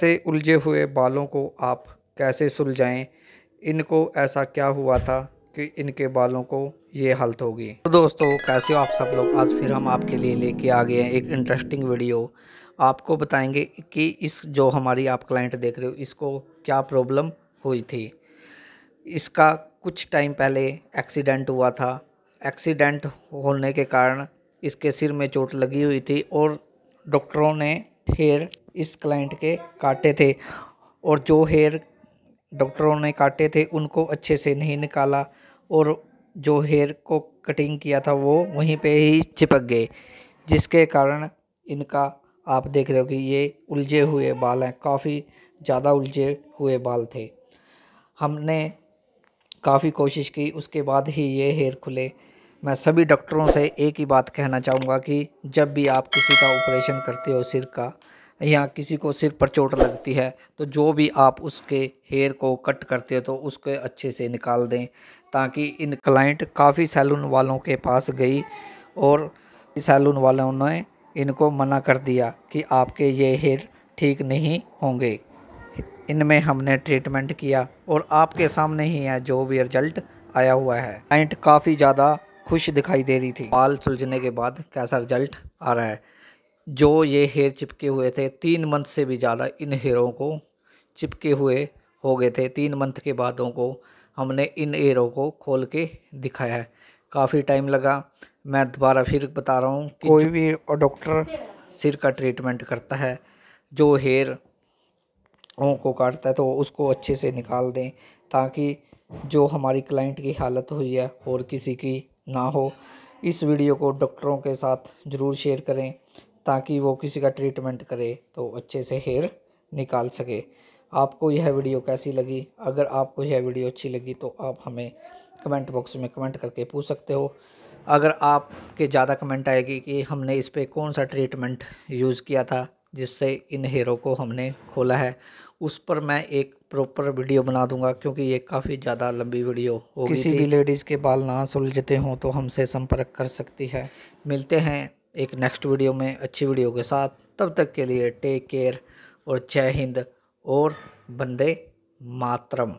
से उलझे हुए बालों को आप कैसे सुलझाएं इनको ऐसा क्या हुआ था कि इनके बालों को ये हालत होगी तो दोस्तों कैसे हो आप सब लोग आज फिर हम आपके लिए लेके आ गए हैं एक इंटरेस्टिंग वीडियो आपको बताएंगे कि इस जो हमारी आप क्लाइंट देख रहे हो इसको क्या प्रॉब्लम हुई थी इसका कुछ टाइम पहले एक्सीडेंट हुआ था एक्सीडेंट होने के कारण इसके सिर में चोट लगी हुई थी और डॉक्टरों ने फिर इस क्लाइंट के काटे थे और जो हेयर डॉक्टरों ने काटे थे उनको अच्छे से नहीं निकाला और जो हेयर को कटिंग किया था वो वहीं पे ही चिपक गए जिसके कारण इनका आप देख रहे हो कि ये उलझे हुए बाल हैं काफ़ी ज़्यादा उलझे हुए बाल थे हमने काफ़ी कोशिश की उसके बाद ही ये हेयर खुले मैं सभी डॉक्टरों से एक ही बात कहना चाहूँगा कि जब भी आप किसी का ऑपरेशन करते हो सिर का या किसी को सिर पर चोट लगती है तो जो भी आप उसके हेयर को कट करते हो तो उसके अच्छे से निकाल दें ताकि इन क्लाइंट काफ़ी सैलून वालों के पास गई और सैलून वालों ने इनको मना कर दिया कि आपके ये हेयर ठीक नहीं होंगे इनमें हमने ट्रीटमेंट किया और आपके सामने ही है जो भी रिजल्ट आया हुआ है क्लाइंट काफ़ी ज़्यादा खुश दिखाई दे रही थी बाल सुलझने के बाद कैसा रिजल्ट आ रहा है जो ये हेयर चिपके हुए थे तीन मंथ से भी ज़्यादा इन हेयरों को चिपके हुए हो गए थे तीन मंथ के बादों को हमने इन हेयरों को खोल के दिखाया है काफ़ी टाइम लगा मैं दोबारा फिर बता रहा हूँ कोई भी डॉक्टर सिर का ट्रीटमेंट करता है जो हेयर को काटता है तो उसको अच्छे से निकाल दें ताकि जो हमारी क्लाइंट की हालत हुई है और किसी की ना हो इस वीडियो को डॉक्टरों के साथ ज़रूर शेयर करें ताकि वो किसी का ट्रीटमेंट करे तो अच्छे से हेयर निकाल सके आपको यह वीडियो कैसी लगी अगर आपको यह वीडियो अच्छी लगी तो आप हमें कमेंट बॉक्स में कमेंट करके पूछ सकते हो अगर आपके ज़्यादा कमेंट आएगी कि हमने इस पर कौन सा ट्रीटमेंट यूज़ किया था जिससे इन हेयरों को हमने खोला है उस पर मैं एक प्रॉपर वीडियो बना दूंगा क्योंकि ये काफ़ी ज़्यादा लंबी वीडियो होगी किसी भी लेडीज़ के बाल ना सुलझते हों तो हमसे संपर्क कर सकती है मिलते हैं एक नेक्स्ट वीडियो में अच्छी वीडियो के साथ तब तक के लिए टेक केयर और जय हिंद और बंदे मातरम